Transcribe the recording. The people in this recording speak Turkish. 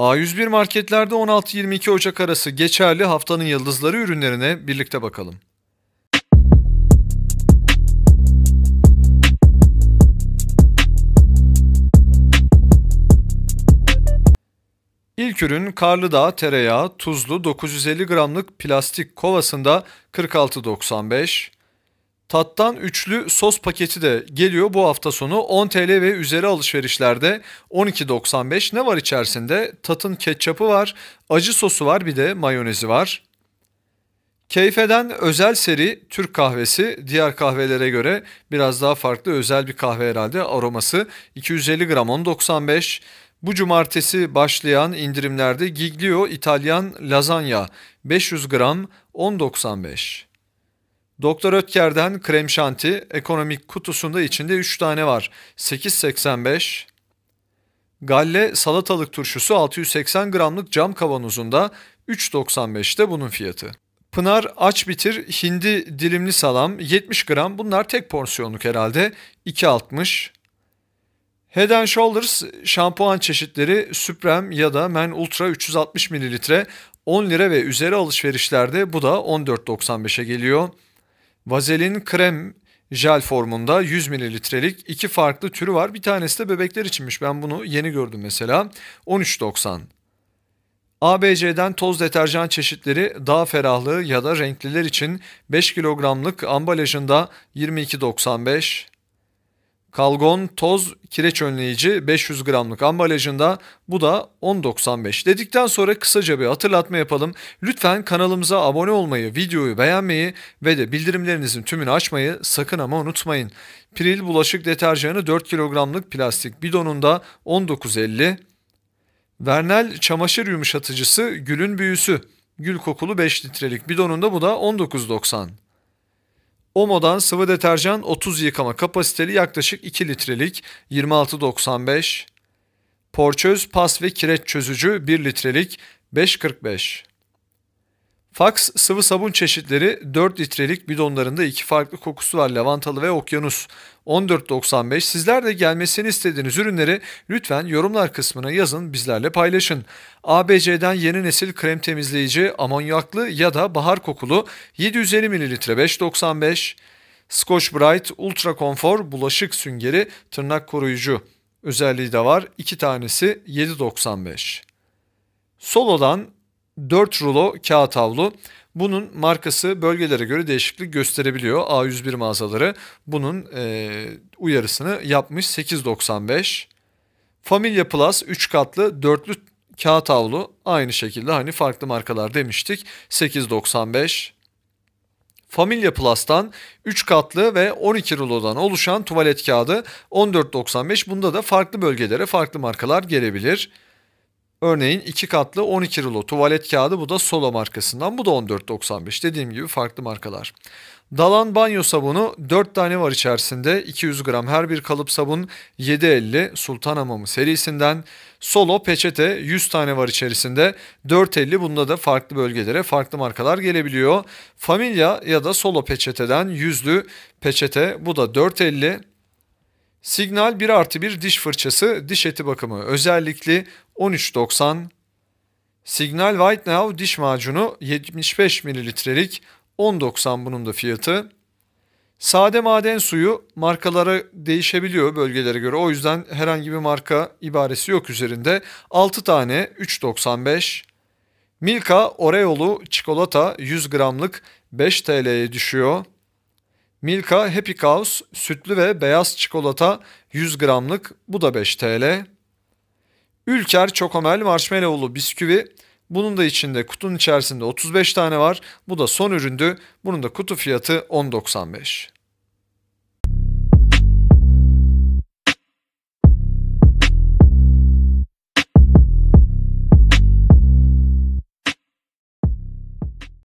A101 marketlerde 16-22 Ocak arası geçerli haftanın yıldızları ürünlerine birlikte bakalım. İlk ürün Karlıdağ tereyağı tuzlu 950 gramlık plastik kovasında 46.95, Tattan üçlü sos paketi de geliyor bu hafta sonu. 10 TL ve üzeri alışverişlerde 12.95. Ne var içerisinde? Tatın ketçapı var, acı sosu var bir de mayonezi var. Keyfeden özel seri Türk kahvesi diğer kahvelere göre biraz daha farklı özel bir kahve herhalde aroması 250 gram 10.95 bu cumartesi başlayan indirimlerde Giglio İtalyan lazanya 500 gram 10.95 Doktor Ötker'den krem şanti ekonomik kutusunda içinde 3 tane var. 8.85 Galle salatalık turşusu 680 gramlık cam kavanozunda 3.95'te bunun fiyatı. Pınar aç bitir hindi dilimli salam 70 gram bunlar tek porsiyonluk herhalde 2.60. Head and Shoulders şampuan çeşitleri Supreme ya da Men Ultra 360 ml 10 lira ve üzeri alışverişlerde bu da 14.95'e geliyor. Vazelin krem jel formunda 100 mililitrelik iki farklı türü var. Bir tanesi de bebekler içinmiş. Ben bunu yeni gördüm mesela. 13.90. ABC'den toz deterjan çeşitleri daha ferahlığı ya da renkliler için 5 kilogramlık ambalajında 22.95, Kalgon toz kireç önleyici 500 gramlık ambalajında bu da 10.95. Dedikten sonra kısaca bir hatırlatma yapalım. Lütfen kanalımıza abone olmayı, videoyu beğenmeyi ve de bildirimlerinizin tümünü açmayı sakın ama unutmayın. Pril bulaşık deterjanı 4 kilogramlık plastik bidonunda 19.50. Vernel çamaşır yumuşatıcısı gülün büyüsü. Gül kokulu 5 litrelik bidonunda bu da 19.90. Omo'dan sıvı deterjan 30 yıkama kapasiteli yaklaşık 2 litrelik 26.95. Porçöz pas ve kireç çözücü 1 litrelik 5.45. Fax sıvı sabun çeşitleri 4 litrelik bidonlarında iki farklı kokusu var lavantalı ve okyanus. 14.95 sizler de gelmesini istediğiniz ürünleri lütfen yorumlar kısmına yazın bizlerle paylaşın. ABC'den yeni nesil krem temizleyici amonyaklı ya da bahar kokulu 750 ml 5.95 Scotch Bright Ultra Konfor bulaşık süngeri tırnak koruyucu özelliği de var. 2 tanesi 7.95. Solo'dan 4 rulo kağıt havlu. Bunun markası bölgelere göre değişiklik gösterebiliyor. A101 mağazaları bunun e, uyarısını yapmış 8.95. Familia Plus 3 katlı dörtlü kağıt havlu aynı şekilde hani farklı markalar demiştik 8.95. Familia Plus'tan 3 katlı ve 12 rulodan oluşan tuvalet kağıdı 14.95. Bunda da farklı bölgelere farklı markalar gelebilir. Örneğin iki katlı 12 rulo tuvalet kağıdı bu da Solo markasından. Bu da 14.95 dediğim gibi farklı markalar. Dalan banyo sabunu 4 tane var içerisinde. 200 gram her bir kalıp sabun 7.50 Sultan Hamamı serisinden. Solo peçete 100 tane var içerisinde. 4.50 bunda da farklı bölgelere farklı markalar gelebiliyor. Familia ya da Solo peçeteden yüzlü peçete bu da 4.50. Signal 1 artı 1 diş fırçası diş eti bakımı özellikli 13.90. Signal White Now diş macunu 75 mililitrelik 10.90 bunun da fiyatı. Sade maden suyu markalara değişebiliyor bölgelere göre. O yüzden herhangi bir marka ibaresi yok üzerinde. 6 tane 3.95. Milka Oreo'lu çikolata 100 gramlık 5 TL'ye düşüyor. Milka Happy Cows sütlü ve beyaz çikolata 100 gramlık bu da 5 TL. Ülker Çokomel marshmallowlu bisküvi bunun da içinde kutunun içerisinde 35 tane var. Bu da son üründü. Bunun da kutu fiyatı 10.95.